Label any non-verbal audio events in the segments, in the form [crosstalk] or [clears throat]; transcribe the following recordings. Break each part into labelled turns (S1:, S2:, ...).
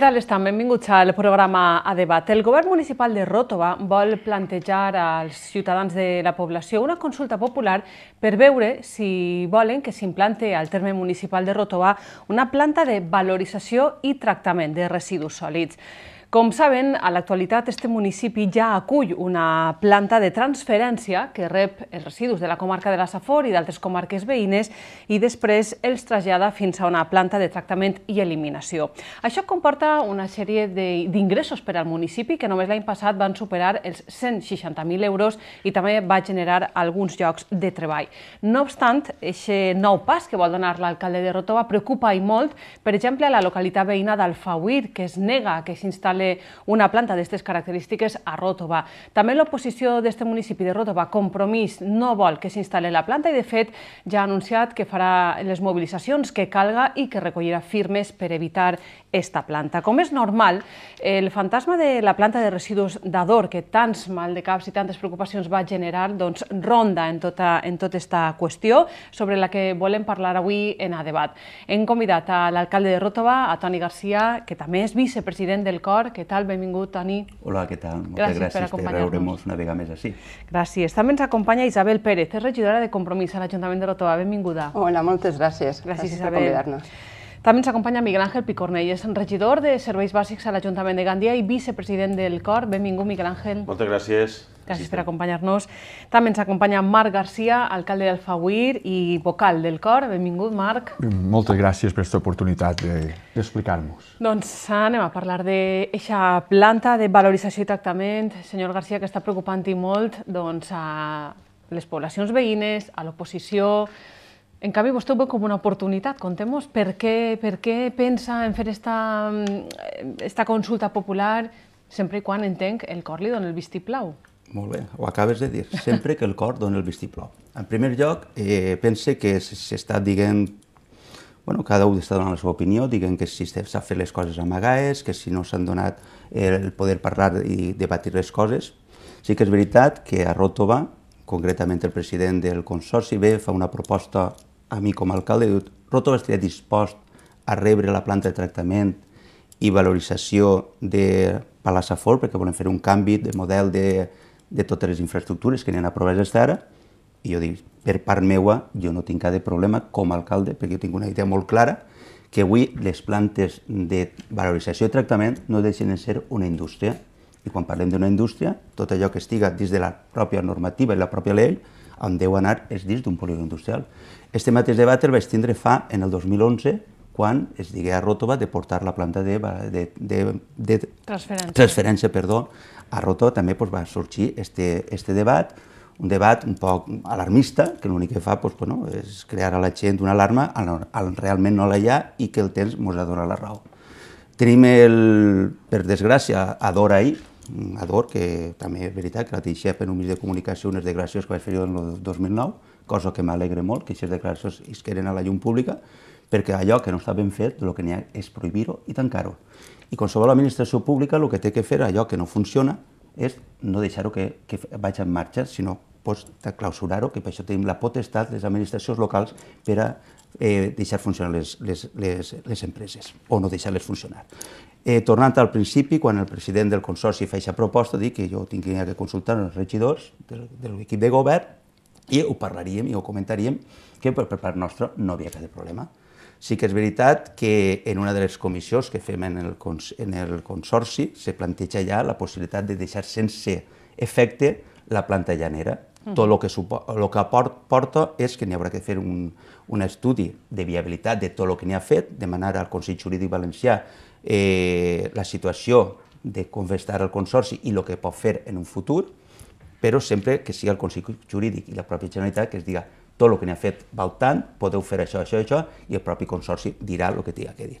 S1: tal estan? Benvinguts al programa A Debat. El govern municipal de Ròtova vol plantejar als ciutadans de la població una consulta popular per veure si volen que s'implante al terme municipal de Ròtova una planta de valorització i tractament de residus sòlids. Com saben, a l'actualitat este municipi ja acull una planta de transferència que rep els residus de la comarca de la Safor i d'altres comarques veïnes i després els trasllada fins a una planta de tractament i eliminació. Això comporta una sèrie d'ingressos per al municipi que només l'any passat van superar els 160.000 euros i també va generar alguns llocs de treball. No obstant, aquest nou pas que vol donar l'alcalde de Rotova preocupa i molt, per exemple, a la localitat veïna d'Alfauir, que es nega que s'instal·li instal·le una planta d'aquestes característiques a Ròtova. També l'oposició d'aquest municipi de Ròtova, Compromís, no vol que s'instal·le la planta i, de fet, ja ha anunciat que farà les mobilitzacions que calga i que recollirà firmes per evitar esta planta. Com és normal, el fantasma de la planta de residus d'Ador, que tants mal de caps i tantes preocupacions va generar, doncs ronda en tota, en tota esta qüestió, sobre la que volem parlar avui en a debat. Hem convidat a l'alcalde de Ròtova, a Toni Garcia, que també és vicepresident del COR. Què tal? Benvingut, Toni.
S2: Hola, què tal? Moltes gràcies, gràcies per, per una vegada més així. Gràcies. També
S1: ens acompanya Isabel Pérez, és regidora de Compromís a l'Ajuntament de Ròtova. Benvinguda. Hola, moltes gràcies. Gràcies, gràcies per convidar-nos. També ens acompanya Miguel Ángel Picornell, és regidor de Serveis Bàsics a l'Ajuntament de Gandia i vicepresident del COR. Benvingut, Miguel Ángel.
S3: Moltes gràcies. Gràcies per
S1: acompanyar-nos. També ens acompanya Marc Garcia, alcalde d'Alfauir i vocal del COR. Benvingut, Marc.
S4: Moltes gràcies per aquesta oportunitat d'explicar-nos.
S1: De, doncs anem a parlar d'aquesta planta de valorització i tractament, senyor Garcia, que està preocupant-hi molt doncs, a les poblacions veïnes, a l'oposició, en canvi, vostè ho veu com una oportunitat. Contemos per què, per què pensa en fer esta, mm, esta consulta popular sempre i quan, entenc, el cor li dona el vistiplau.
S2: Molt bé, ho acabes de dir. Sempre que el cor dona el vistiplau. En primer lloc, eh, pense que s'està dient... Bueno, cada un està donant la seva opinió, diguen que si s'ha fet les coses amagaes, que si no s'han donat el poder parlar i debatir les coses. Sí que és veritat que a Ròtova, concretament el president del Consorci, ve, fa una proposta a mi com a alcalde diu, Roto estaria dispost a rebre la planta de tractament i valorització de Palassafor, perquè volem fer un canvi de model de, de totes les infraestructures que n'hi ha aprovades des d'ara, i jo dic, per part meua, jo no tinc cap de problema com a alcalde, perquè jo tinc una idea molt clara, que avui les plantes de valorització i tractament no deixen de ser una indústria. I quan parlem d'una indústria, tot allò que estiga dins de la pròpia normativa i la pròpia llei, on deu anar és dins d'un polígon industrial. Este mateix debat el vaig tindre fa, en el 2011, quan es digué a Ròtova de portar la planta de, de, de, de transferència. transferència perdó, a Ròtova també doncs, va sorgir este, este debat, un debat un poc alarmista, que l'únic que fa doncs, bueno, és crear a la gent una alarma on realment no la hi ha i que el temps ens ha donat la raó. Tenim, el, per desgràcia, Ador ahir, Ador, que també és veritat que la teixia per un mig de comunicació, unes desgràcies que vaig fer jo en el 2009, cosa que m'alegre molt, que aquestes declaracions es queden a la llum pública, perquè allò que no està ben fet, el que n'hi ha és prohibir-ho i tancar-ho. I qualsevol administració pública el que té que fer allò que no funciona és no deixar-ho que, que vagi en marxa, sinó pues, clausurar-ho, que per això tenim la potestat les administracions locals per a eh, deixar funcionar les, les, les, les empreses o no deixar-les funcionar. Eh, tornant al principi, quan el president del Consorci fa aquesta proposta, dir que jo tinc que consultar els regidors de, de l'equip de govern i ho parlaríem i ho comentaríem, que per, part nostra no havia cap problema. Sí que és veritat que en una de les comissions que fem en el, en el Consorci se planteja ja la possibilitat de deixar sense efecte la planta llanera. Mm. Tot el que, el que aporta porta és que n'hi haurà que fer un, un estudi de viabilitat de tot el que n'hi ha fet, demanar al Consell Jurídic Valencià eh, la situació de com estar el Consorci i el que pot fer en un futur, però sempre que sigui el Consell Jurídic i la pròpia Generalitat que es diga tot el que n'ha fet val tant, podeu fer això, això, això, i el propi consorci dirà el que tinga que dir.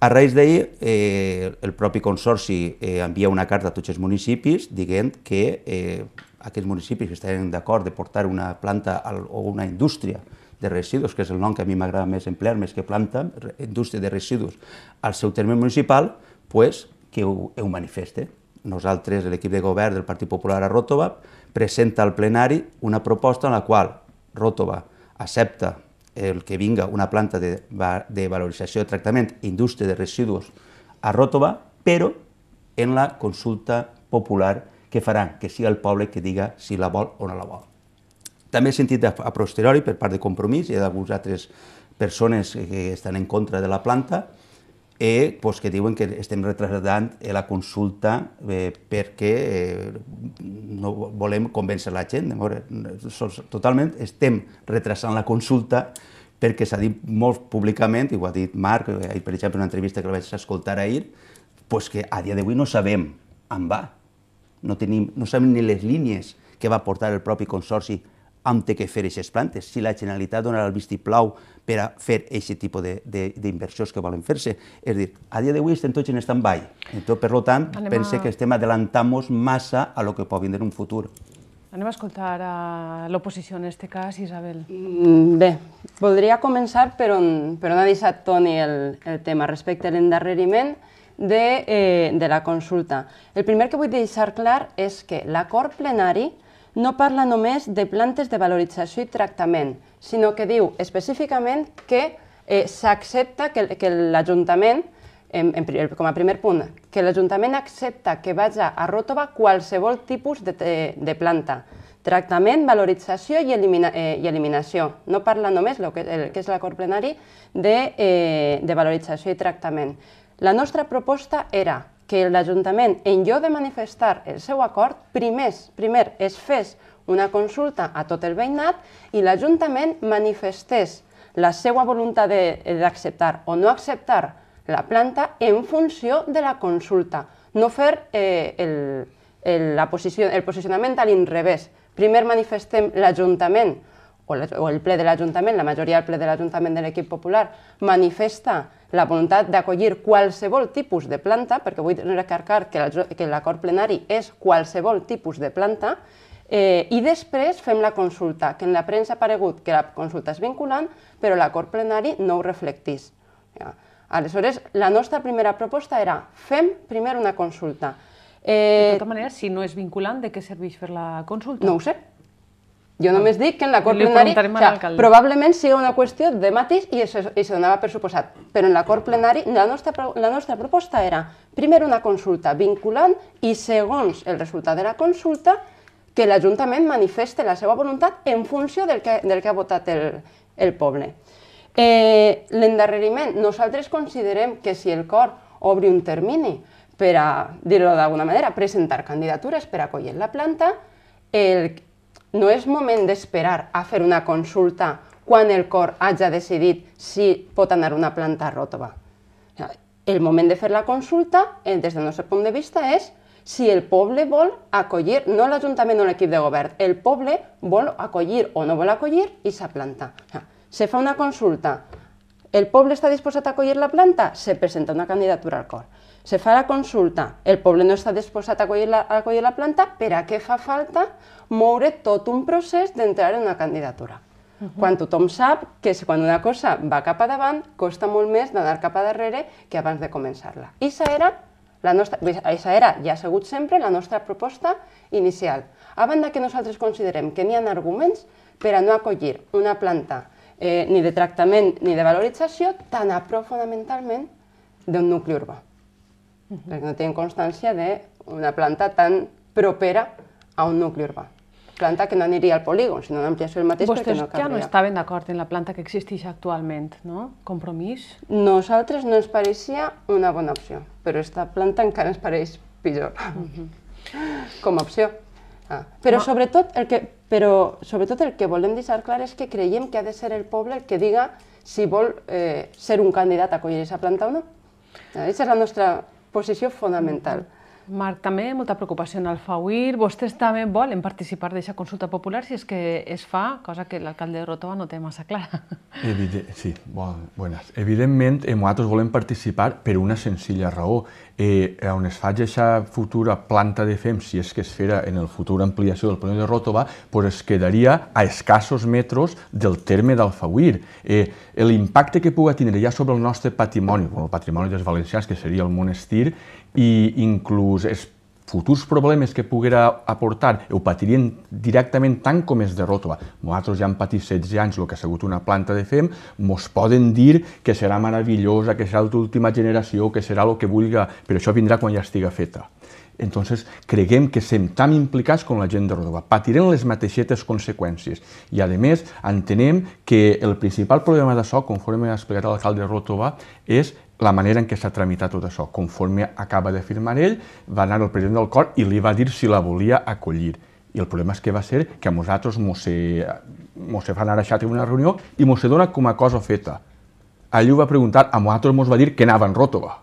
S2: A raïs d'ahir, eh, el propi consorci eh, envia una carta a tots els municipis dient que eh, aquells municipis que estaven d'acord de portar una planta al, o una indústria de residus, que és el nom que a mi m'agrada més emplear, més que planta, indústria de residus, al seu terme municipal, pues, que ho, ho manifeste nosaltres, l'equip de govern del Partit Popular a Ròtova, presenta al plenari una proposta en la qual Ròtova accepta el que vinga una planta de, de valorització de tractament i indústria de residus a Ròtova, però en la consulta popular que faran, que sigui el poble que diga si la vol o no la vol. També he sentit a posteriori, per part de Compromís i d'alguns altres persones que estan en contra de la planta, eh, pues, que diuen que estem retrasant eh, la consulta eh, perquè eh, no volem convèncer la gent. Totalment estem retrasant la consulta perquè s'ha dit molt públicament, i ho ha dit Marc, eh, per exemple, en una entrevista que la vaig escoltar ahir, pues que a dia d'avui no sabem on va. No, tenim, no sabem ni les línies que va portar el propi Consorci ha de fer aquestes plantes, si la Generalitat donarà el vistiplau per a fer aquest tipus d'inversions que volen fer-se. És a dir, a dia d'avui estem tots en stand-by. Per tant, penso pense que estem adelantant-nos massa a lo que pot vindre en un futur.
S1: Anem a escoltar a l'oposició en aquest cas, Isabel. Mm,
S5: bé, voldria començar per on, ha deixat Toni el, el tema respecte a l'endarreriment de, eh, de la consulta. El primer que vull deixar clar és que l'acord plenari no parla només de plantes de valorització i tractament, sinó que diu específicament que eh, s'accepta que, que l'Ajuntament, com a primer punt, que l'Ajuntament accepta que vaja a Ròtova qualsevol tipus de, de, eh, de planta, tractament, valorització i, elimina, eh, i eliminació. No parla només, el que, el que és l'acord plenari, de, eh, de valorització i tractament. La nostra proposta era que l'Ajuntament, en lloc de manifestar el seu acord, primer, primer es fes una consulta a tot el veïnat i l'Ajuntament manifestés la seva voluntat eh, d'acceptar o no acceptar la planta en funció de la consulta, no fer eh, el, el, la posició, el posicionament a l'inrevés. Primer manifestem l'Ajuntament o, el ple de l'Ajuntament, la majoria del ple de l'Ajuntament de l'equip popular, manifesta la voluntat d'acollir qualsevol tipus de planta, perquè vull recarcar que l'acord plenari és qualsevol tipus de planta, eh, i després fem la consulta, que en la premsa ha aparegut que la consulta és vinculant, però l'acord plenari no ho reflectís. Ja. Aleshores, la nostra primera proposta era fem primer una consulta. Eh, de tota
S1: eh, manera, si no és vinculant, de què serveix fer la consulta? No ho sé,
S5: jo només dic que en l'acord plenari, o sigui, probablement sigui una qüestió de matís i se, i se donava per suposat, però en l'acord plenari la nostra, la nostra proposta era, primer, una consulta vinculant i, segons el resultat de la consulta, que l'Ajuntament manifeste la seva voluntat en funció del que, del que ha votat el, el poble. Eh, L'endarreriment, nosaltres considerem que si el cor obri un termini per a, dir-ho d'alguna manera, presentar candidatures per a acollir la planta, el, no és moment d'esperar a fer una consulta quan el cor hagi decidit si pot anar una planta ròtova. El moment de fer la consulta, eh, des del nostre punt de vista, és si el poble vol acollir, no l'Ajuntament o l'equip de govern, el poble vol acollir o no vol acollir i se planta. Se fa una consulta, el poble està disposat a acollir la planta? Se presenta una candidatura al cor. Se fa la consulta, el poble no està disposat a acollir la, a acollir la planta, per a què fa falta moure tot un procés d'entrar en una candidatura. Uh -huh. Quan tothom sap que quan una cosa va cap a davant, costa molt més d'anar cap a darrere que abans de començar-la. I Això era, la nostra, això era i ha sigut sempre la nostra proposta inicial. A banda que nosaltres considerem que n'hi ha arguments per a no acollir una planta eh, ni de tractament ni de valorització tan a prop fonamentalment d'un nucli urbà. Uh -huh. Perquè no tenen constància d'una planta tan propera a un nucli urbà planta que no aniria al polígon, sinó una del mateix Vostès perquè no cabria. ja no estaven
S1: d'acord en la planta que existeix actualment, no?
S5: Compromís? Nosaltres no ens pareixia una bona opció, però esta planta encara ens pareix pitjor Mm -hmm. [laughs] com a opció. Ah. Però, no. sobretot el que, però sobretot el que volem deixar clar és que creiem que ha de ser el poble el que diga si vol eh, ser un candidat a acollir aquesta planta o no. Eh, aquesta és la nostra posició fonamental. Mm -hmm.
S1: Marc, també molta preocupació en el FAUIR. Vostès també volen participar d'aquesta consulta popular si és que es fa, cosa que l'alcalde de Rotova no té massa clara.
S4: [laughs] Evident, sí, bon, buenas. Evidentment, nosaltres volem participar per una senzilla raó eh, on es faig aquesta futura planta de FEM, si és que es fera en el futur ampliació del polígon de Ròtova, pues es quedaria a escassos metres del terme d'Alfauir. Eh, L'impacte que puga tindre ja sobre el nostre patrimoni, el patrimoni dels valencians, que seria el monestir, i inclús es futurs problemes que poguera aportar ho patirien directament tant com és de ròtula. Nosaltres ja hem patit 16 anys el que ha sigut una planta de FEM, mos poden dir que serà meravellosa, que serà l'última generació, que serà el que vulga, però això vindrà quan ja estiga feta. Entonces, creguem que som tan implicats com la gent de Rodova. Patirem les mateixetes conseqüències. I, a més, entenem que el principal problema d'això, conforme ha explicat l'alcalde de Rodova, és la manera en què s'ha tramitat tot això. Conforme acaba de firmar ell, va anar el president del cor i li va dir si la volia acollir. I el problema és que va ser que a nosaltres mos, se mos he fan deixar a una reunió i mos dona com a cosa feta. Allí ho va preguntar, a nosaltres mos va dir que anava en Ròtova.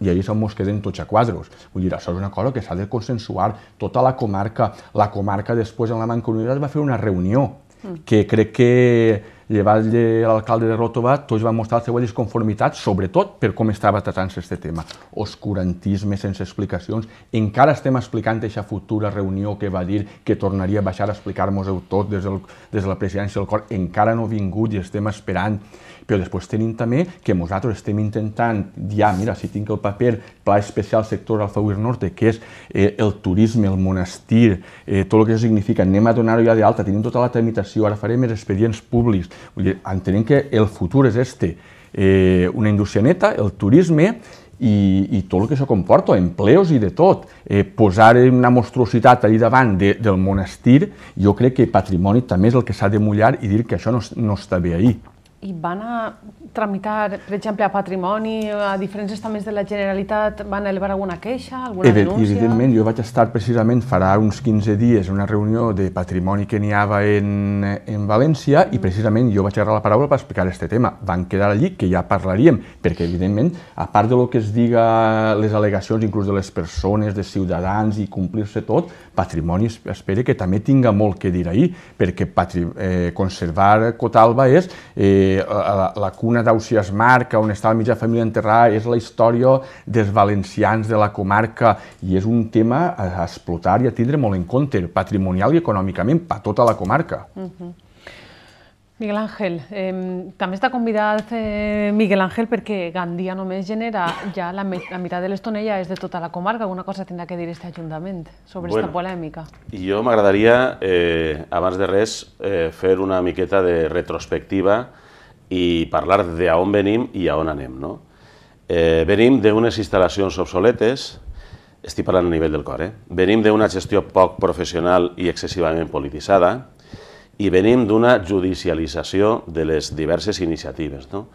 S4: I allà on mos queden tots a quadros. Vull dir, això és una cosa que s'ha de consensuar tota la comarca. La comarca després en la Mancomunitat va fer una reunió mm. que crec que llevat de l'alcalde de Ròtova, tots van mostrar la seva disconformitat, sobretot per com estava tratant-se aquest tema. Oscurantisme sense explicacions. Encara estem explicant aquesta futura reunió que va dir que tornaria a baixar a explicar-nos-ho tot des, del, des de la presidència del cor. Encara no ha vingut i estem esperant però després tenim també que nosaltres estem intentant, ja, ah, mira, si tinc el paper, Pla Especial Sector Alfauir Norte, que és eh, el turisme, el monestir, eh, tot el que significa, anem a donar-ho ja d'alta, tenim tota la tramitació, ara farem els expedients públics, vull dir, entenem que el futur és este, eh, una indústria neta, el turisme, i, i tot el que això comporta, empleos i de tot. Eh, posar una monstruositat allà davant de, del monestir, jo crec que patrimoni també és el que s'ha de mullar i dir que això no, no està bé ahir.
S1: y van a tramitar, per exemple, a Patrimoni, a diferents estaments de la Generalitat, van elevar alguna queixa,
S4: alguna Evident, denúncia? Evidentment, jo vaig estar precisament farà uns 15 dies en una reunió de Patrimoni que n'hi havia en, en València mm. i precisament jo vaig agarrar la paraula per explicar aquest tema. Van quedar allí que ja parlaríem, perquè evidentment, a part de lo que es diga les al·legacions, inclús de les persones, de ciutadans i complir-se tot, Patrimoni espera que també tinga molt que dir ahir, perquè patri, eh, conservar Cotalba és eh, la, la cuna tornat a Marca, on està la mitja família enterrada és la història dels valencians de la comarca i és un tema a explotar i a tindre molt en compte, patrimonial i econòmicament, per tota la comarca.
S1: Miguel Ángel, també està convidat eh, Miguel Ángel perquè Gandia només genera ja la, meitat de l'Estonella és de tota la comarca. Alguna cosa tindrà que dir este Ajuntament sobre aquesta polèmica.
S3: Jo m'agradaria, eh, abans de res, eh, fer una miqueta de retrospectiva i parlar de a on venim i a on anem. No? Eh, venim d'unes instal·lacions obsoletes, estic parlant a nivell del cor, eh? venim d'una gestió poc professional i excessivament polititzada i venim d'una judicialització de les diverses iniciatives. No?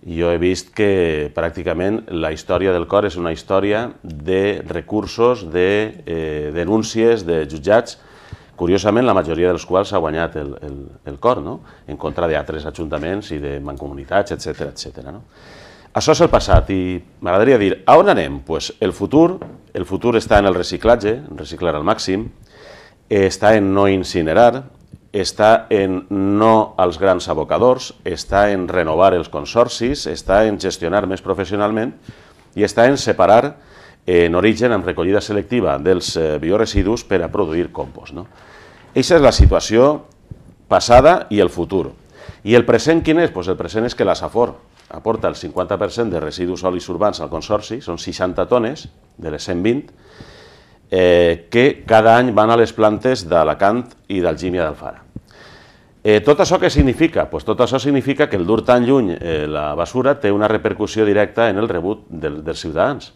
S3: Jo he vist que pràcticament la història del cor és una història de recursos, de eh, denúncies, de jutjats, curiosament la majoria dels quals ha guanyat el, el, el cor, no? en contra d'altres ajuntaments i de mancomunitats, etc etc. No? Això és el passat i m'agradaria dir, a on anem? Pues el futur, el futur està en el reciclatge, en reciclar al màxim, està en no incinerar, està en no als grans abocadors, està en renovar els consorcis, està en gestionar més professionalment i està en separar en origen amb recollida selectiva dels eh, bioresidus per a produir compost. No? Eixa és la situació passada i el futur. I el present quin és? Pues el present és que la SAFOR aporta el 50% de residus sòlids urbans al consorci, són 60 tones de les 120, eh, que cada any van a les plantes d'Alacant i d'Algímia d'Alfara. Eh, tot això què significa? Pues tot això significa que el dur tan lluny eh, la basura té una repercussió directa en el rebut del, dels ciutadans.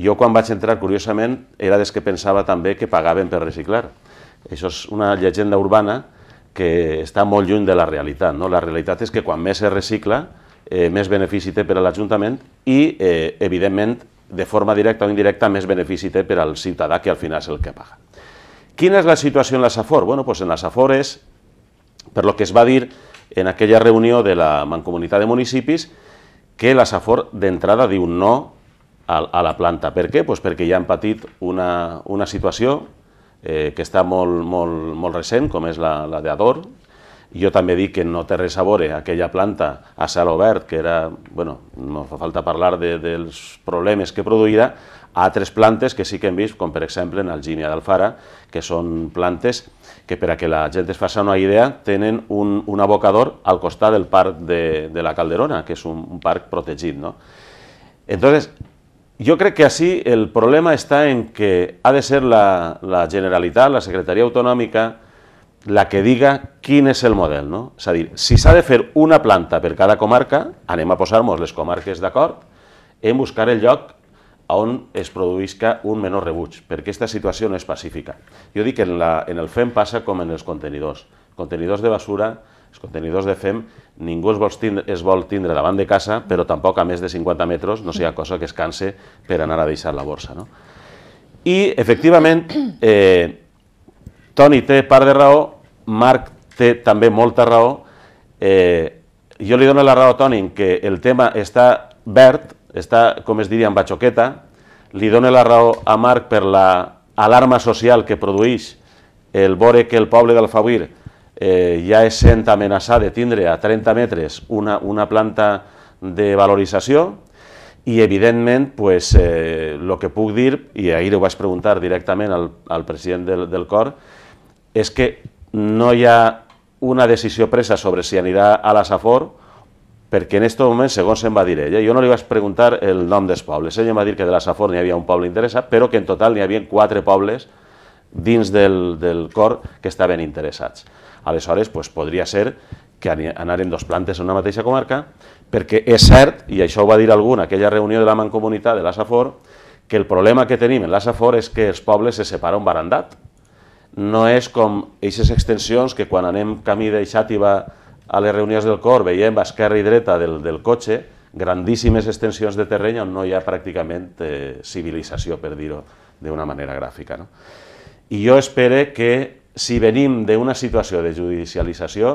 S3: Jo quan vaig entrar, curiosament, era des que pensava també que pagaven per reciclar. Això és una llegenda urbana que està molt lluny de la realitat. No? La realitat és que quan més es recicla, eh, més benefici té per a l'Ajuntament i, eh, evidentment, de forma directa o indirecta, més benefici té per al ciutadà, que al final és el que paga. Quina és la situació en la SAFOR? Bueno, pues en la SAFOR és, per lo que es va dir en aquella reunió de la Mancomunitat de Municipis, que la SAFOR d'entrada diu no a, a la planta. Per què? Pues perquè ja han patit una, una situació eh, que està molt, molt, molt recent, com és la, la d'Ador. Jo també dic que no té res a veure aquella planta a cel obert, que era, bueno, no fa falta parlar de, dels problemes que produïra, a altres plantes que sí que hem vist, com per exemple en Algínia d'Alfara, que són plantes que per a que la gent es faci una idea tenen un, un abocador al costat del parc de, de la Calderona, que és un, un parc protegit. No? Entonces, jo crec que així el problema està en que ha de ser la, la Generalitat, la Secretaria Autonòmica, la que diga quin és el model. No? És a dir, si s'ha de fer una planta per cada comarca, anem a posar-nos les comarques d'acord en buscar el lloc on es produïsca un menor rebuig, perquè aquesta situació no és pacífica. Jo dic que en, la, en el FEM passa com en els contenidors. Contenidors de basura els contenidors de FEM ningú es vol, tindre, es vol tindre davant de casa, però tampoc a més de 50 metres no hi ha cosa que es canse per anar a deixar la borsa. No? I, efectivament, [clears throat] eh, Toni té part de raó, Marc té també molta raó. Eh, jo li dono la raó a Toni en que el tema està verd, està, com es diria, en batxoqueta, li dono la raó a Marc per la alarma social que produeix el vore que el poble d'Alfavir eh, ja es sent amenaçar de tindre a 30 metres una, una planta de valorització i evidentment pues, eh, que puc dir, i ahir ho vaig preguntar directament al, al president del, del COR, és que no hi ha una decisió presa sobre si anirà a la Safor perquè en aquest moment, segons em va dir ella, jo no li vaig preguntar el nom dels pobles, ella em va dir que de la Safor n'hi havia un poble interessat, però que en total n'hi havia quatre pobles dins del, del cor que estaven interessats. Aleshores, doncs, podria ser que anaren dos plantes en una mateixa comarca, perquè és cert, i això ho va dir algú en aquella reunió de la mancomunitat de l'Asafor, que el problema que tenim en l'Asafor és que els pobles se separa un barandat. No és com aquestes extensions que quan anem camí de Xàtiva a les reunions del cor veiem a esquerra i dreta del, del cotxe grandíssimes extensions de terreny on no hi ha pràcticament eh, civilització, per dir-ho d'una manera gràfica. No? I jo espero que si venim d'una situació de judicialització,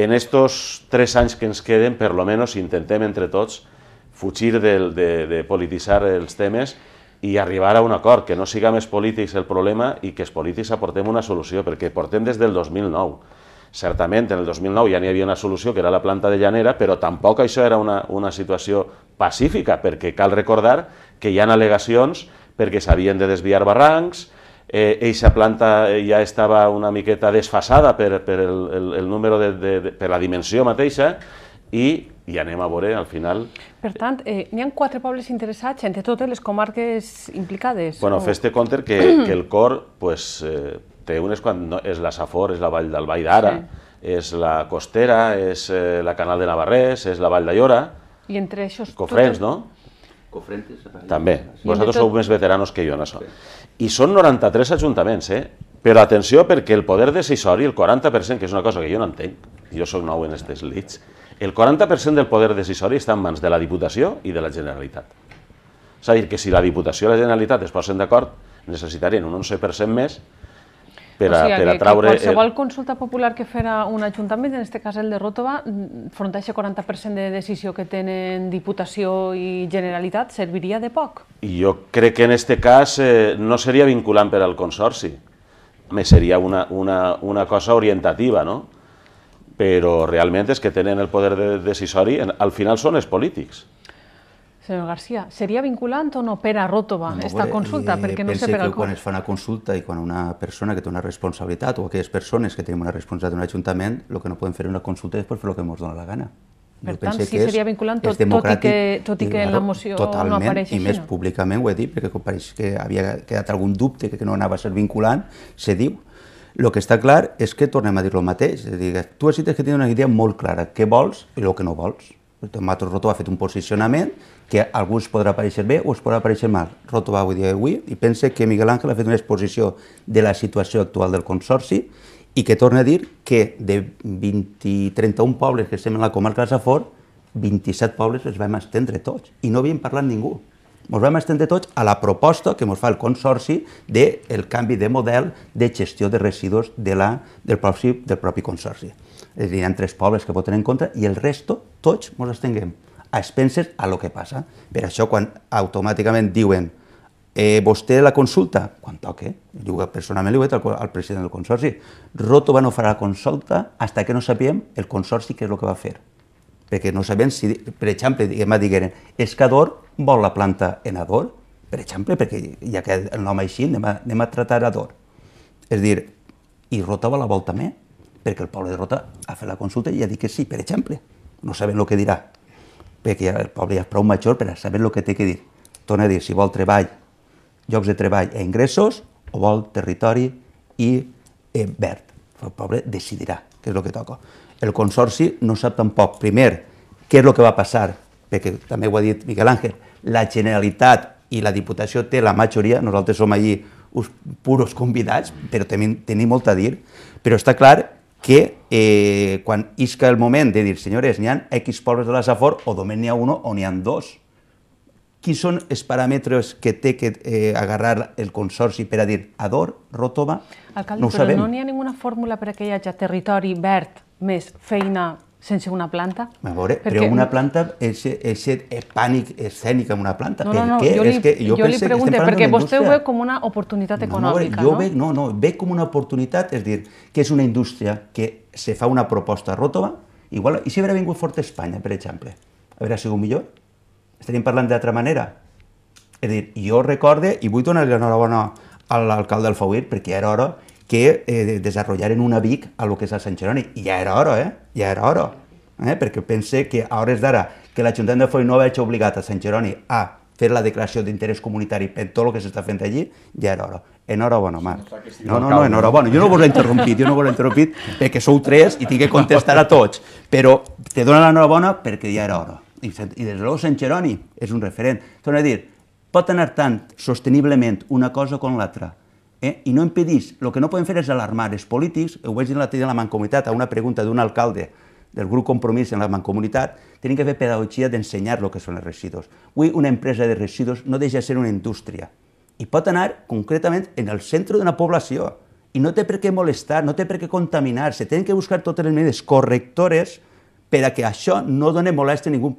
S3: en aquests tres anys que ens queden, per lo menos intentem entre tots fugir del, de, de polititzar els temes i arribar a un acord, que no siga més polítics el problema i que els polítics aportem una solució, perquè portem des del 2009. Certament, en el 2009 ja n'hi havia una solució, que era la planta de Llanera, però tampoc això era una, una situació pacífica, perquè cal recordar que hi ha al·legacions perquè s'havien de desviar barrancs, eh, eixa planta ja eh, estava una miqueta desfasada per, per, el, el, el número de, de, de, per la dimensió mateixa i i anem a veure al final...
S1: Per tant, eh, n'hi ha quatre pobles interessats entre totes les comarques implicades? Bueno, o... fes-te
S3: compte que, [clears throat] que el cor pues, eh, té unes quan... No, és la Safor, és la vall del Vall d'Ara, sí. és la Costera, és eh, la Canal de Navarrés, és la Vall d'Aiora...
S1: I entre aixòs... Cofrens, totes... no? Cofrentes.
S3: També. Vosaltres sou més veteranos que jo en això. I són 93 ajuntaments, eh? Però atenció, perquè el poder decisori, el 40%, que és una cosa que jo no entenc, jo sóc nou en aquests lits, el 40% del poder decisori està en mans de la Diputació i de la Generalitat. És a dir, que si la Diputació i la Generalitat es posen d'acord, necessitarien un 11% més per, a, o sigui, per traure... Que qualsevol
S1: consulta popular que fera un ajuntament, en aquest cas el de Ròtova, front a aquest 40% de decisió que tenen Diputació i Generalitat, serviria de poc?
S3: Jo crec que en aquest cas eh, no seria vinculant per al Consorci, més seria una, una, una cosa orientativa, no? però realment és que tenen el poder de decisori, al final són els polítics.
S1: Senyor García, seria vinculant o no per a Ròtova no, esta consulta? Eh, perquè no sé per al... quan
S2: es fa una consulta i quan una persona que té una responsabilitat o aquelles persones que tenim una responsabilitat d'un ajuntament, el que no podem fer una consulta és per fer el que ens dona la gana. Per jo tant, sí seria vinculant, tot, tot, i que, tot i que la moció totalment, no apareix així. I més no? públicament ho he dit, perquè com pareix que havia quedat algun dubte que no anava a ser vinculant, se diu. El que està clar és que tornem a dir el mateix. És a dir, tu has dit que tens una idea molt clara, què vols i el que no vols. El Matos Roto ha fet un posicionament que a algú es podrà aparèixer bé o es podrà aparèixer mal. Roto va dir avui i pensa que Miguel Ángel ha fet una exposició de la situació actual del Consorci i que torna a dir que de 20, 31 pobles que estem en la comarca de Safor, 27 pobles els vam estendre tots i no havíem parlat ningú. Ens vam estendre tots a la proposta que ens fa el Consorci del de canvi de model de gestió de residus de la, del, propi, del propi Consorci. És a dir, hi ha tres pobles que voten en contra i el resto tots ens estenguem a expenses a lo que passa. Per això, quan automàticament diuen eh, vostè la consulta, quan toque, diu que personalment li ho he dit al, president del consorci, Roto va no farà la consulta hasta que no sapiem el consorci què és el que va fer. Perquè no sabem si, per exemple, diguem, digueren, és que Ador vol la planta en Ador, per exemple, perquè ja que el nom així, anem a, anem a tratar Ador. És dir, i va la volta més, perquè el poble de Rota ha fet la consulta i ha dit que sí, per exemple. No sabem el que dirà, perquè ja, el poble ja és prou major per a saber el que té que dir. Torna a dir si vol treball, llocs de treball i e ingressos, o vol territori i eh, verd. El poble decidirà què és el que toca. El consorci no sap tampoc, primer, què és el que va passar, perquè també ho ha dit Miquel Àngel, la Generalitat i la Diputació té la majoria, nosaltres som allí uns puros convidats, però tenim, tenim molt a dir, però està clar que eh, quan isca el moment de dir, senyores, n'hi ha X pobles de la Safor, o només n'hi ha un o n'hi ha dos. Quins són els paràmetres que té que eh, agarrar el Consorci per a dir Ador, Rotova?
S1: Alcalde, no però sabem. no n'hi ha ninguna fórmula per a que hi hagi territori verd més feina sense una planta. A veure, perquè... però una
S2: planta, aquest pànic escènic amb una planta, no, no, no, per què? Jo li, és que jo, jo li pregunto, que perquè vostè ho veu
S1: com una oportunitat econòmica, no? no? Jo veig,
S2: no, no, veig com una oportunitat, és dir, que és una indústria que se fa una proposta ròtova, igual, i si hauria vingut fort a Espanya, per exemple, hauria sigut millor? Estaríem parlant d'altra manera? És dir, jo recorde, i vull donar-li enhorabona a l'alcalde del Fauir, perquè era hora, que eh, desarrollaren una VIC a lo que és el Sant Jeroni. I ja era hora, eh? Ja era hora. Eh? Perquè pense que a hores d'ara que l'Ajuntament de Foix Foinova hagi obligat a Sant Jeroni a fer la declaració d'interès comunitari per tot el que s'està fent allí, ja era hora. Enhorabona, Marc. No, no, no, enhorabona. Jo no vos l'he interrompit, jo no vos l'he interrompit perquè sou tres i tinc que contestar a tots. Però te dono l'enhorabona perquè ja era hora. I, i des de l'ou Sant Jeroni és un referent. Torna a dir, pot anar tant sosteniblement una cosa com l'altra, eh? i no impedís. El que no podem fer és alarmar els polítics, ho vaig dir la de la mancomunitat a una pregunta d'un alcalde del grup Compromís en la mancomunitat, tenen que fer pedagogia d'ensenyar el que són els residus. Avui una empresa de residus no deixa de ser una indústria i pot anar concretament en el centre d'una població i no té per què molestar, no té per què contaminar, se tenen que buscar totes les mesures correctores per a que això no doni molestia a ningú,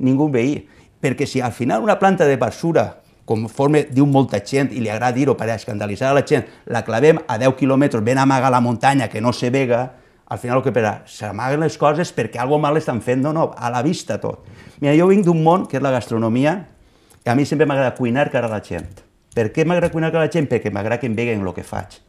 S2: ningú veí. Perquè si al final una planta de basura conforme diu molta gent i li agrada dir-ho per escandalitzar a la gent, la clavem a 10 quilòmetres ben amaga la muntanya que no se vega, al final el que passa, s'amaguen les coses perquè algo mal estan fent, no, no, a la vista tot. Mira, jo vinc d'un món que és la gastronomia, que a mi sempre m'agrada cuinar cara a la gent. Per què m'agrada cuinar cara a la gent? Perquè m'agrada que em veguen el que faig.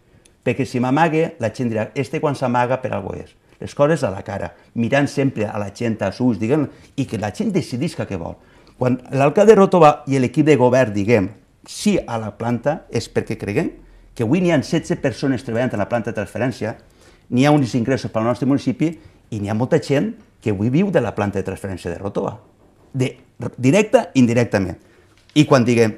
S2: Perquè si m'amague, la gent dirà, este quan s'amaga per algo és. Les coses a la cara, mirant sempre a la gent als ulls, diguem, i que la gent decidisca què vol. Quan l'alcalde Rotova i l'equip de govern diguem sí a la planta és perquè creguem que avui n'hi ha 16 persones treballant a la planta de transferència, n'hi ha uns ingressos pel nostre municipi i n'hi ha molta gent que avui viu de la planta de transferència de Rotova, de, directa i indirectament. I quan diguem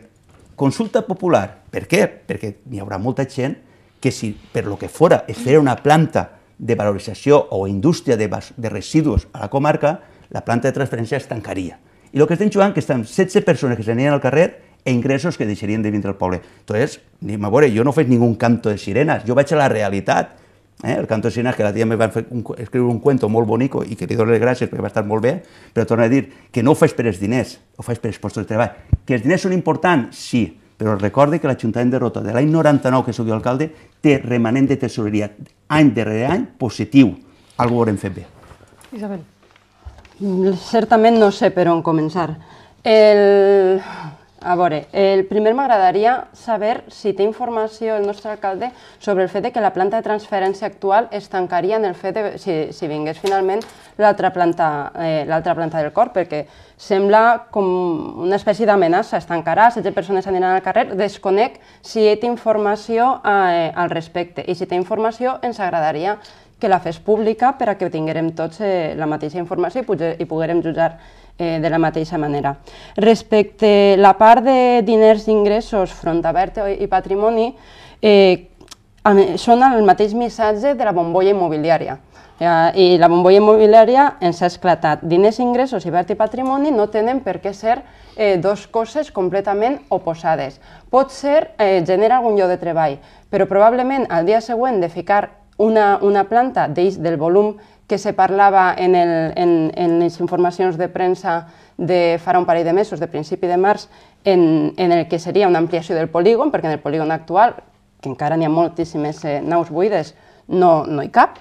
S2: consulta popular, per què? Perquè n'hi haurà molta gent que si per lo que fora es fer una planta de valorització o indústria de, de residus a la comarca, la planta de transferència es tancaria. I el que estem jugant que estan 16 persones que se al carrer e ingressos que deixarien de vindre al poble. Entonces, anem a veure, jo no faig ningú canto de sirenes, jo vaig a la realitat. Eh? El canto de sirenes, que la tia me va fer un, escriure un cuento molt bonic i que li dono les gràcies perquè va estar molt bé, però torna a dir que no ho faig per els diners, ho faig per els postos de treball. Que els diners són importants? Sí, però recorde que l'Ajuntament de Rota de l'any 99 que sóc alcalde té remanent de tesoreria any darrere any positiu. Algú ho haurem fet bé.
S5: Isabel. Certament no sé per on començar. El... A veure, el primer m'agradaria saber si té informació el nostre alcalde sobre el fet de que la planta de transferència actual es tancaria en el fet de, si, si vingués finalment l'altra planta, eh, planta del cor, perquè sembla com una espècie d'amenaça, es tancarà, 16 persones aniran al carrer, desconec si té informació eh, al respecte i si té informació ens agradaria que la fes pública per a que tinguérem tots eh, la mateixa informació i, potser, i poguérem jutjar eh, de la mateixa manera. Respecte la part de diners d'ingressos front obert i patrimoni, eh, són el mateix missatge de la bombolla immobiliària. I la bombolla immobiliària ens ha esclatat. Diners, ingressos i verd i patrimoni no tenen per què ser eh, dos coses completament oposades. Pot ser eh, generar algun lloc de treball, però probablement al dia següent de ficar una, una planta d'eix del volum que se parlava en, el, en, en, les informacions de premsa de farà un parell de mesos, de principi de març, en, en el que seria una ampliació del polígon, perquè en el polígon actual, que encara n'hi ha moltíssimes eh, naus buides, no, no hi cap.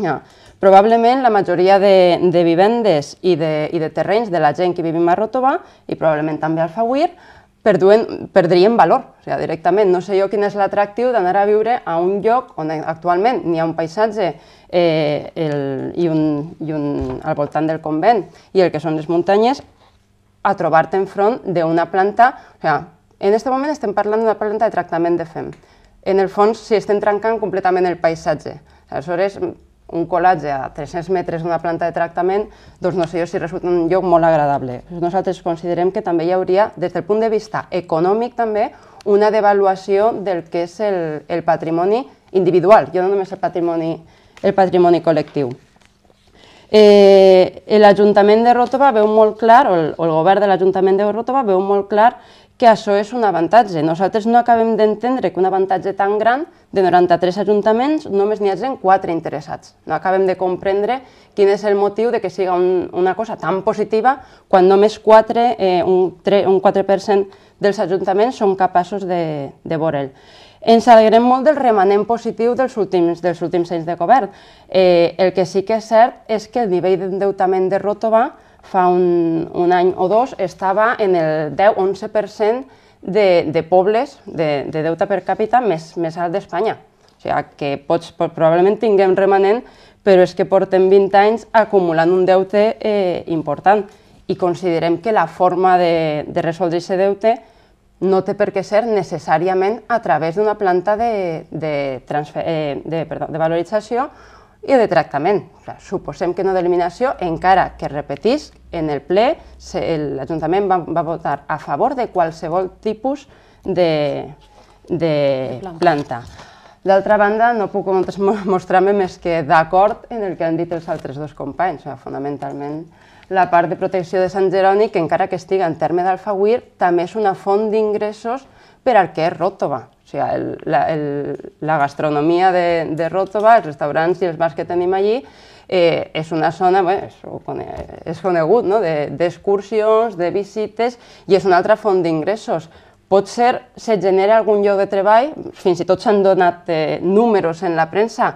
S5: Ja. Probablement la majoria de, de vivendes i de, i de terrenys de la gent que vivim a Rotova i probablement també al Fauir perduen, perdrien valor, o sigui, directament. No sé jo quin és l'atractiu d'anar a viure a un lloc on actualment n'hi ha un paisatge eh, el, i, un, i un, al voltant del convent i el que són les muntanyes, a trobar-te enfront d'una planta... O sigui, en aquest moment estem parlant d'una planta de tractament de fem. En el fons, si estem trencant completament el paisatge. Aleshores, un col·latge a 300 metres d'una planta de tractament, doncs no sé jo si resulta un lloc molt agradable. Doncs nosaltres considerem que també hi hauria, des del punt de vista econòmic també, una devaluació del que és el, el patrimoni individual, jo no només el patrimoni, el patrimoni col·lectiu. Eh, L'Ajuntament de Ròtova veu molt clar, o el, o el govern de l'Ajuntament de Ròtova veu molt clar que això és un avantatge. Nosaltres no acabem d'entendre que un avantatge tan gran de 93 ajuntaments només n'hi hagi 4 interessats. No acabem de comprendre quin és el motiu de que siga un, una cosa tan positiva quan només 4, eh, un, 3, un 4% dels ajuntaments són capaços de, de veure'l. Ens alegrem molt del remanent positiu dels últims, dels últims anys de govern. Eh, el que sí que és cert és que el nivell d'endeutament de Rotova fa un, un any o dos estava en el 10-11% de, de pobles de, de deute per càpita més, més alt d'Espanya. O sigui, que pots, probablement tinguem remanent, però és que portem 20 anys acumulant un deute eh, important i considerem que la forma de, de resoldre aquest deute no té per què ser necessàriament a través d'una planta de, de, transfer, eh, de, perdó, de valorització i de tractament. Suposem que no d'eliminació, encara que repetís, en el ple l'Ajuntament va, va votar a favor de qualsevol tipus de, de planta. D'altra banda, no puc mostrar-me més que d'acord en el que han dit els altres dos companys, fonamentalment la part de protecció de Sant Jeroni, que encara que estigui en terme d'Alfaguir, també és una font d'ingressos per al que és Ròtova sea, el, la, el, la, gastronomía de, de Rotova, els restaurants i els bars que tenim allí, eh, és una zona, bé, és, és conegut, no? d'excursions, de, de visites, i és una altra font d'ingressos. Pot ser se genera algun lloc de treball, fins i tot s'han donat eh, números en la premsa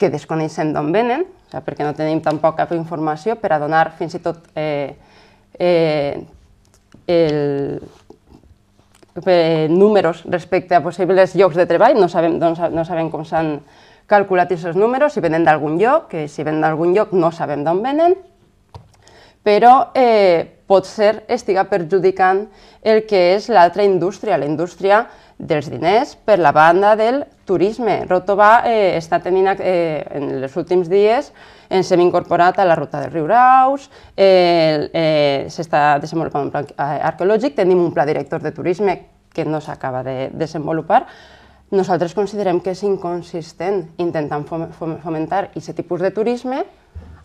S5: que desconeixem d'on venen, o sigui, perquè no tenim tampoc cap informació per a donar fins i tot eh, eh, el, per eh, números respecte a possibles llocs de treball, no sabem, doncs, no sabem com s'han calculat aquests números, si venen d'algun lloc, que si venen d'algun lloc no sabem d'on venen, però eh, pot ser estiga perjudicant el que és l'altra indústria, la indústria dels diners per la banda del turisme. Rotova eh, està tenint eh, en els últims dies ens hem incorporat a la ruta del riu Raus, eh, eh, s'està desenvolupant un pla eh, arqueològic, tenim un pla director de turisme que no s'acaba de desenvolupar, nosaltres considerem que és inconsistent intentant fomentar aquest tipus de turisme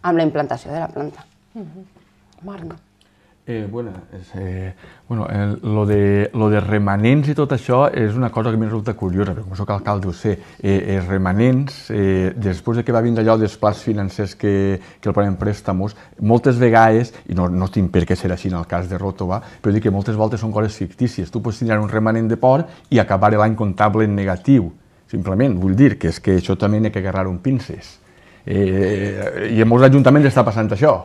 S5: amb la implantació de la planta. Mm -hmm. Marc.
S4: Eh, bueno, eh, bueno eh, lo, de, lo de remanents i tot això és una cosa que a mi resulta curiosa, perquè com soc alcalde ho sé, eh, eh, remanents, eh, després de que va vindre allò dels plans financers que, que el ponen préstamos, moltes vegades, i no, no tinc per què ser així en el cas de Rotova, però dic que moltes voltes són coses fictícies. Tu pots tindre un remanent de port i acabar l'any comptable en negatiu. Simplement, vull dir que és que això també n'hi ha que agarrar un pinces. Eh, I en molts ajuntaments està passant això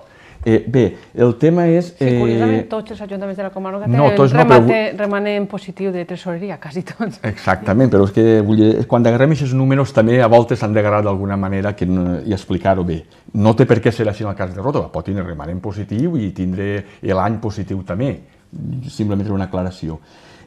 S4: Eh, bé, el tema és... Eh... Sí, curiosament
S1: tots els ajuntaments de la comarca no, tenen remate, no, però... remate positiu de tresoreria, quasi
S4: tots. Exactament, però és que vull dir, quan agarrem aquests números també a voltes s'han d'agarrar d'alguna manera que, no, i explicar-ho bé. No té per què ser així en el cas de Ròtova, pot tenir remanent positiu i tindré l'any positiu també, simplement una aclaració.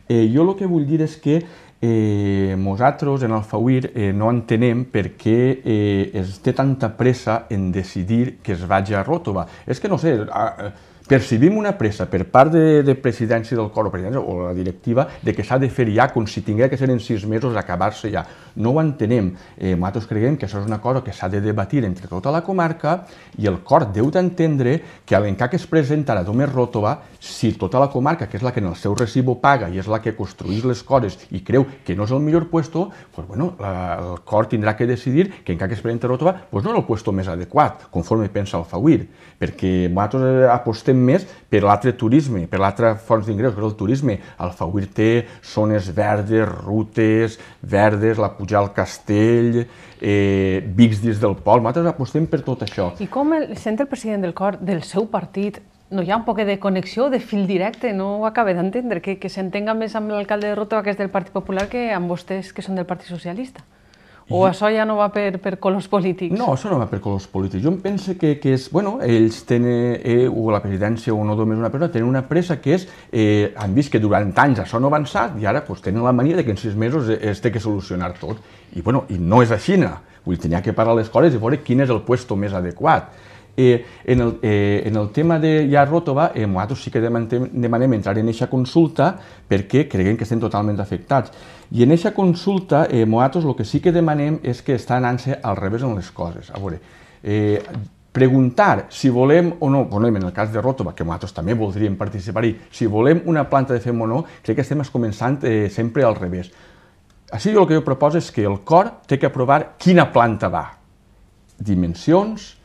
S4: Eh, jo el que vull dir és que eh, nosaltres en Alfauir eh, no entenem per què eh, es té tanta pressa en decidir que es vagi a Ròtova. És que no sé, a, percibim una pressa per part de, de presidència del cor o o la directiva de que s'ha de fer ja, com si tingués que ser en sis mesos, acabar-se ja. No ho entenem. Eh, nosaltres creiem que això és una cosa que s'ha de debatir entre tota la comarca i el cor deu d'entendre que que es presentarà només Ròtova si tota la comarca, que és la que en el seu recibo paga i és la que construeix les coses i creu que no és el millor puesto, pues, bueno, la, el cor tindrà que decidir que que es presenta Ròtova pues, no és el puesto més adequat, conforme pensa el Fauir, perquè nosaltres eh, apostem més per l'altre turisme, per l'altra fons d'ingressos, que és el turisme. El Fauir té zones verdes, rutes verdes, la pujar al castell, eh, Vics des del Pol, nosaltres apostem per tot això.
S1: I com el, sent el president del cor del seu partit no hi ha un poc de connexió, de fil directe, no ho acabe d'entendre, que, que s'entenga més amb l'alcalde de Roto, que és del Partit Popular, que amb vostès, que són del Partit Socialista. O això ja no va per, per colors polítics? No, això
S4: no va per colors polítics. Jo em penso que, que és, bueno, ells tenen, eh, o la presidència o no només una persona, tenen una pressa que és, eh, han vist que durant anys això no ha avançat i ara pues, tenen la mania de que en sis mesos es té que solucionar tot. I, bueno, i no és així. Vull dir, tenia que parar les coses i veure quin és el puesto més adequat. Eh, en, el, eh, en el tema de ja Ròtova, eh, nosaltres sí que demanem, demanem entrar en aquesta consulta perquè creiem que estem totalment afectats. I en aquesta consulta, eh, nosaltres el que sí que demanem és que està anant-se al revés en les coses. A veure, eh, preguntar si volem o no, bueno, en el cas de Ròtova, que nosaltres també voldríem participar-hi, si volem una planta de fem o no, crec que estem començant eh, sempre al revés. Així el que jo proposo és que el cor té que aprovar quina planta va. Dimensions,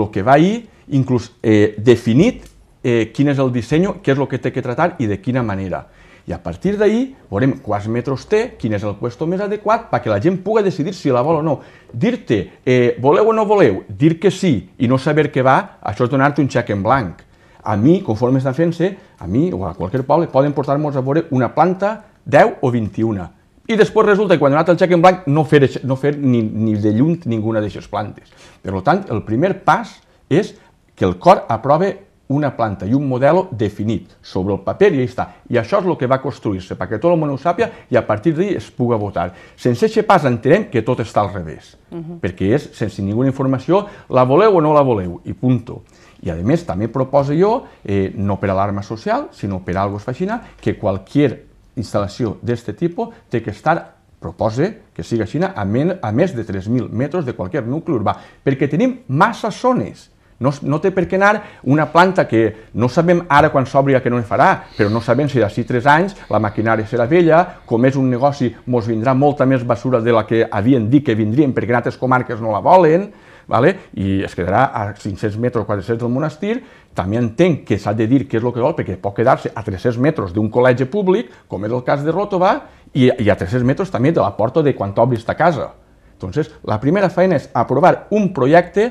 S4: el que va ahir, inclús eh, definit eh, quin és el disseny, què és el que té que tratar i de quina manera. I a partir d'ahir veurem quants metres té, quin és el puesto més adequat perquè la gent puga decidir si la vol o no. Dir-te, eh, voleu o no voleu, dir que sí i no saber què va, això és donar-te un xec en blanc. A mi, conforme estan fent-se, a mi o a qualsevol poble, poden portar-nos a veure una planta 10 o 21. I després resulta que quan ha anat el xec en blanc no fer, no fer ni, ni de lluny ninguna d'aixes plantes. Per tant, el primer pas és que el cor aprove una planta i un model definit sobre el paper i ja està. I això és el que va construir-se, perquè tot el món ho sàpia i a partir d'ahir es puga votar. Sense aquest pas entenem que tot està al revés, uh mhm. -huh. perquè és sense ninguna informació, la voleu o no la voleu, i punto. I a més també proposo jo, eh, no per alarma social, sinó per algo fascinant, que qualsevol instal·lació d'aquest tipus té que estar proposa que siga així a, men, a més de 3.000 metres de qualsevol nucli urbà, perquè tenim massa zones. No, no té per què anar una planta que no sabem ara quan s'obri que no en farà, però no sabem si d'ací 3 anys la maquinària serà vella, com és un negoci, mos vindrà molta més basura de la que havien dit que vindrien perquè en altres comarques no la volen, ¿vale? y es quedará a 500 metros, 400 del monestir, també entenc que s'ha de dir què és el que vol, perquè pot quedar-se a 300 metres d'un col·legi públic, com és el cas de Rotova, i, i a 300 metres també de la porta de quan t'obris esta casa. Entonces, la primera feina és aprovar un projecte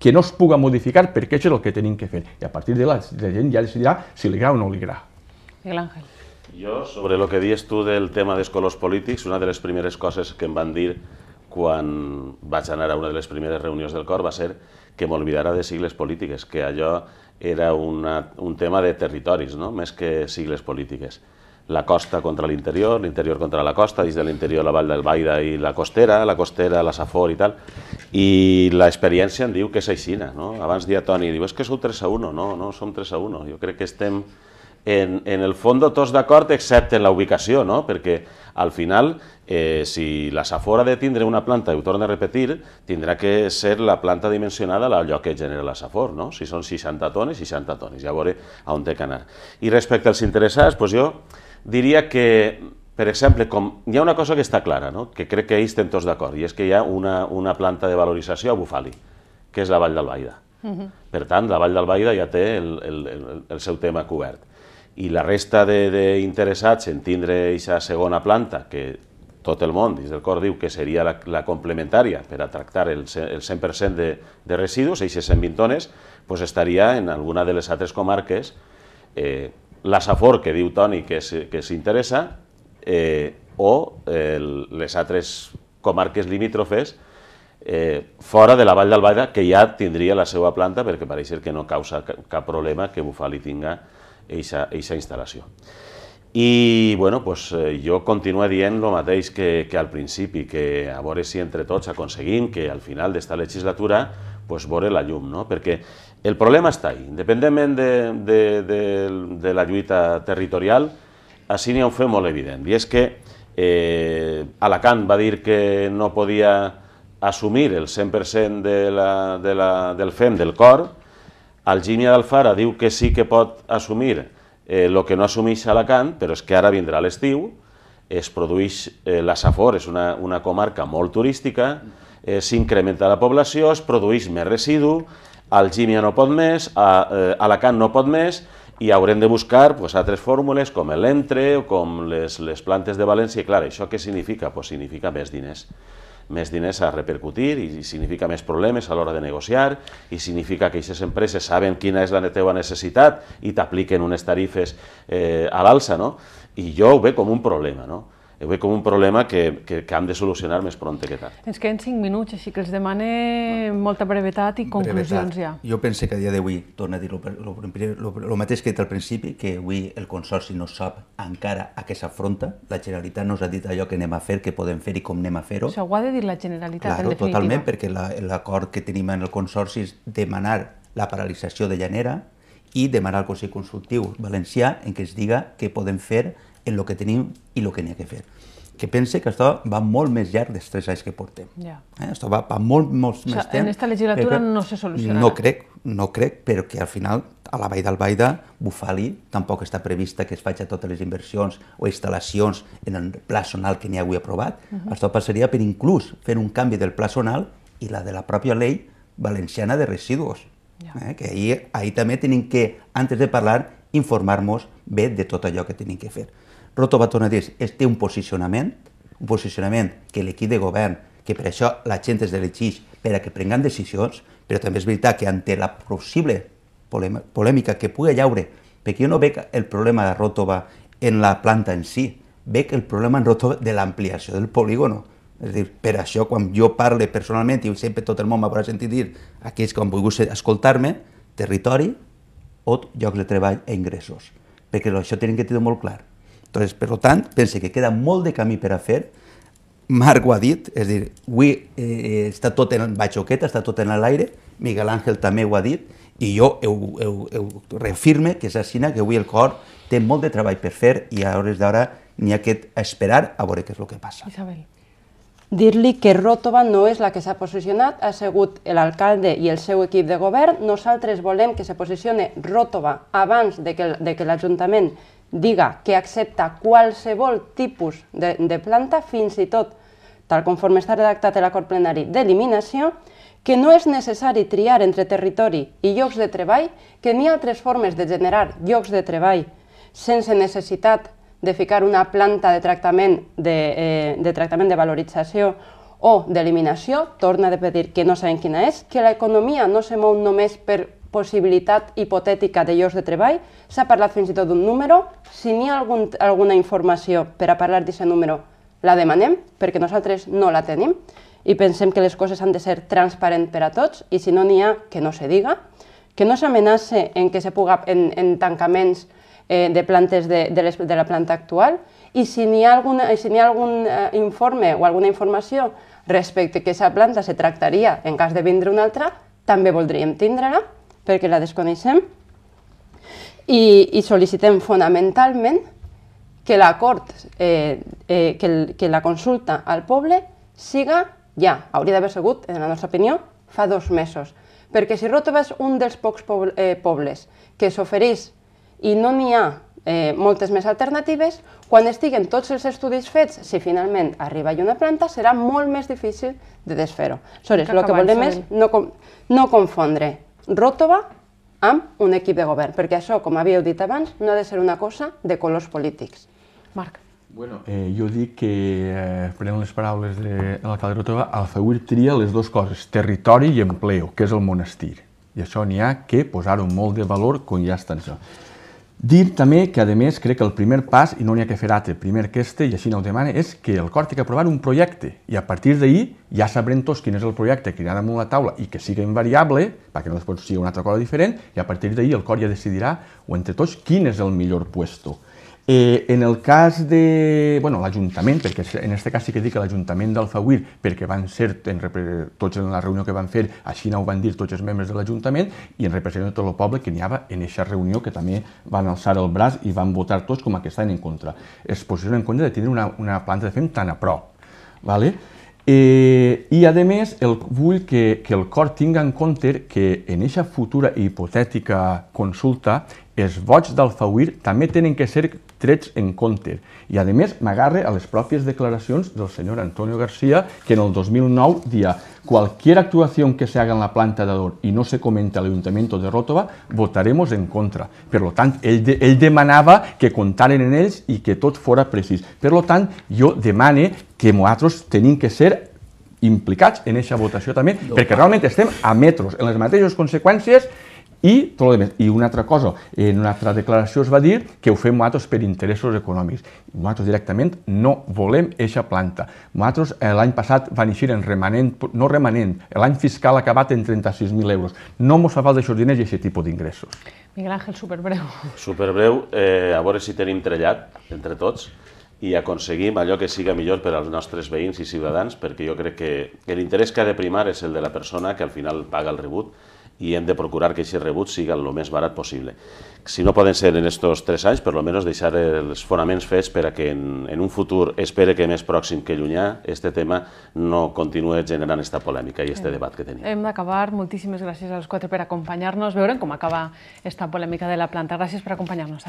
S4: que no es puga modificar perquè això és el que tenim que fer. I a partir de la, la gent ja decidirà si li agrada o no li agrada.
S3: Miguel Ángel. Jo, sobre el que dius tu del tema dels colors polítics, una de les primeres coses que em van dir quan vaig anar a una de les primeres reunions del cor va ser que m'olvidara de sigles polítiques, que allò era una, un tema de territoris, no? més que sigles polítiques. La costa contra l'interior, l'interior contra la costa, dins de l'interior la Vall del Baida i la costera, la costera, la Safor i tal. I l'experiència em diu que és així. No? Abans dia Toni, diu, és que sou 3 a 1. No, no som 3 a 1. Jo crec que estem en, en el fons tots d'acord, excepte en la ubicació, no? perquè al final, eh, si la Safora ha de tindre una planta, i ho torno a repetir, tindrà que ser la planta dimensionada al lloc que genera la Safor, no? Si són 60 tones, 60 tones, ja veuré a on té que anar. I respecte als interessats, doncs jo diria que per exemple, com, hi ha una cosa que està clara, no? que crec que ells estem tots d'acord, i és que hi ha una, una planta de valorització a Bufali, que és la Vall d'Albaida. Uh mhm. -huh. Per tant, la Vall d'Albaida ja té el, el, el, el seu tema cobert i la resta d'interessats en tindre aquesta segona planta, que tot el món dins del cor diu que seria la, la complementària per a tractar el, el 100% de, de residus, aquestes 120 tones, pues estaria en alguna de les altres comarques. Eh, la Safor, que diu Toni que s'interessa, eh, o eh, les altres comarques limítrofes eh, fora de la Vall d'Albaida, que ja tindria la seva planta, perquè pareix que no causa cap problema que Bufali tinga eixa eixa instal·lació. I bueno, pues, eh, jo continuo dient el mateix que, que al principi, que a veure si entre tots aconseguim que al final d'esta legislatura pues, veure la llum, no? perquè el problema està ahí, independentment de, de, de, de la lluita territorial, així n'hi ha un fet molt evident, i és que eh, Alacant va dir que no podia assumir el 100% de la, de la, del FEM, del COR, Algímia d'Alfara diu que sí que pot assumir el eh, que no assumeix Alacant, però és que ara vindrà l'estiu, es produeix eh, la Safor, és una, una comarca molt turística, eh, s'incrementa la població, es produeix més residu, Algímia no pot més, a, eh, Alacant no pot més, i haurem de buscar pues, altres fórmules com l'entre o com les, les plantes de València. I clar, això què significa? Pues significa més diners més diners a repercutir i significa més problemes a l'hora de negociar i significa que aquestes empreses saben quina és la teva necessitat i t'apliquen unes tarifes eh, a l'alça, no? I jo ho veig com un problema, no? ho veig com un problema que, que, que hem de solucionar més pront que tard.
S1: Ens queden 5 minuts, així que els demane molta brevetat i conclusions brevetat. ja.
S2: Jo pense que a dia d'avui, torna a dir el mateix que he dit al principi, que avui el Consorci no sap encara a què s'afronta, la Generalitat no ha dit allò que anem a fer, que podem fer i com anem a fer-ho. Això
S1: ho ha de dir la Generalitat, claro, en definitiva. Totalment,
S2: perquè l'acord la, que tenim en el Consorci és demanar la paralització de Llanera i demanar al Consell Consultiu Valencià en què es diga què podem fer en el que tenim i el que n'hi ha que fer que pense que això va molt més llarg dels tres anys que portem. Ja. Eh? Això va, va molt, molt o sigui, més temps. En aquesta legislatura no se solucionarà. No crec, no crec, però que al final a la Vall d'Albaida, Bufali, tampoc està prevista que es faci totes les inversions o instal·lacions en el pla zonal que n'hi ha avui aprovat. Uh mhm. -huh. Això passaria per inclús fer un canvi del pla zonal i la de la pròpia llei valenciana de residus. Ja. Eh? Que ahir, ahir també tenim que, antes de parlar, informar-nos bé de tot allò que tenim que fer. Roto va tornar a dir, es té un posicionament, un posicionament que l'equip de govern, que per això la gent es delegeix per a que prenguin decisions, però també és veritat que ante la possible polèmica que pugui llaure, perquè jo no veig el problema de Rotova en la planta en si, veig el problema en Rotova de l'ampliació del polígono. És dir, per això, quan jo parle personalment, i sempre tot el món m'ha pogut sentir dir, aquells que han volgut escoltar-me, territori o llocs de treball e ingressos. Perquè això tenen que tenir molt clar. Entonces, per tant, pense que queda molt de camí per a fer, Marc ho ha dit, és dir, avui eh, està tot en batxoqueta, està tot en l'aire, Miguel Àngel també ho ha dit, i jo eu, eu, eu reafirme que és així que avui el cor té molt de treball per fer i a hores d'ara n'hi ha que esperar a veure què
S5: és el que passa. Isabel. Dir-li que Ròtova no és la que s'ha posicionat, ha segut l'alcalde i el seu equip de govern. Nosaltres volem que se posicione Ròtova abans de que, de que l'Ajuntament diga que accepta qualsevol tipus de, de planta, fins i tot, tal conforme està redactat l'acord plenari d'eliminació, que no és necessari triar entre territori i llocs de treball, que n'hi ha altres formes de generar llocs de treball sense necessitat de ficar una planta de tractament de, eh, de, tractament de valorització o d'eliminació, torna a de pedir que no sabem quina és, que l'economia no se mou només per possibilitat hipotètica de llocs de treball, s'ha parlat fins i tot d'un número. Si n'hi ha algun, alguna informació per a parlar d'aquest número, la demanem, perquè nosaltres no la tenim i pensem que les coses han de ser transparents per a tots i si no n'hi ha, que no se diga, que no s'amenace en que se puga en, en tancaments eh, de plantes de, de, les, de la planta actual i si n'hi ha, alguna, si ha algun eh, informe o alguna informació respecte que aquesta planta se tractaria en cas de vindre una altra, també voldríem tindre-la perquè la desconeixem, i, i sol·licitem fonamentalment que l'acord, eh, eh, que, el, que la consulta al poble siga ja, hauria d'haver sigut, en la nostra opinió, fa dos mesos. Perquè si Rotova és un dels pocs eh, pobles que s'ofereix i no n'hi ha eh, moltes més alternatives, quan estiguen tots els estudis fets, si finalment arriba hi una planta, serà molt més difícil de desfer-ho. el que volem és no, no confondre Ròtova amb un equip de govern, perquè això, com havíeu dit abans, no ha de ser una cosa de colors polítics. Marc.
S4: Bueno, eh, jo dic que, eh, prenent les paraules de l'alcalde Rotova, Feuir tria les dues coses, territori i empleo, que és el monestir. I això n'hi ha que posar-ho molt de valor quan ja està en això. Dir també que, a més, crec que el primer pas, i no n'hi ha que fer altre, el primer que este, i així no ho demana, és que el cor té que aprovar un projecte, i a partir d'ahir ja sabrem tots quin és el projecte que ha damunt la taula i que sigui invariable, perquè no després sigui una altra cosa diferent, i a partir d'ahir el cor ja decidirà, o entre tots, quin és el millor lloc. Eh, en el cas de bueno, l'Ajuntament, perquè en aquest cas sí que dic que l'Ajuntament d'Alfauir, perquè van ser, en, tots en la reunió que van fer, així no ho van dir tots els membres de l'Ajuntament, i en representació de tot el poble que n'hi havia en aquesta reunió que també van alçar el braç i van votar tots com a que estan en contra. Es posicionen en contra de tenir una, una planta de fem tan a prop. Vale? Eh, I, a més, el, vull que, que el cor tinga en compte que en aquesta futura hipotètica consulta els vots d'Alfauir també tenen que ser trets en compte. I, a més, m'agarre a les pròpies declaracions del senyor Antonio García, que en el 2009 dia «Cualquier actuación que se haga en la planta d'ador i no se comenta a l'Ajuntament de Ròtova, votaremos en contra». Per lo tant, ell, de, ell demanava que comptaren en ells i que tot fora precís. Per lo tant, jo demane que nosaltres tenim que ser implicats en aquesta votació també, perquè realment estem a metros, en les mateixes conseqüències i tot el més. I una altra cosa, en una altra declaració es va dir que ho fem nosaltres per interessos econòmics. Nosaltres directament no volem eixa planta. Nosaltres eh, l'any passat van eixir en remanent, no remanent, l'any fiscal acabat en 36.000 euros. No mos fa falta aquests diners i aquest tipus d'ingressos. Miguel Ángel, superbreu.
S3: Superbreu, eh, a veure si tenim trellat entre tots i aconseguim allò que siga millor per als nostres veïns i ciutadans, perquè jo crec que l'interès que ha de primar és el de la persona que al final paga el rebut i hem de procurar que aquest rebut sigui el més barat possible. Si no poden ser en aquests tres anys, per almenys deixar els fonaments fets per a que en, en un futur, espere que més pròxim que llunyà, este tema no continue generant aquesta polèmica i aquest eh, debat que tenim.
S1: Hem d'acabar. Moltíssimes gràcies als quatre per acompanyar-nos. Veurem com acaba aquesta polèmica de la planta. Gràcies per acompanyar-nos.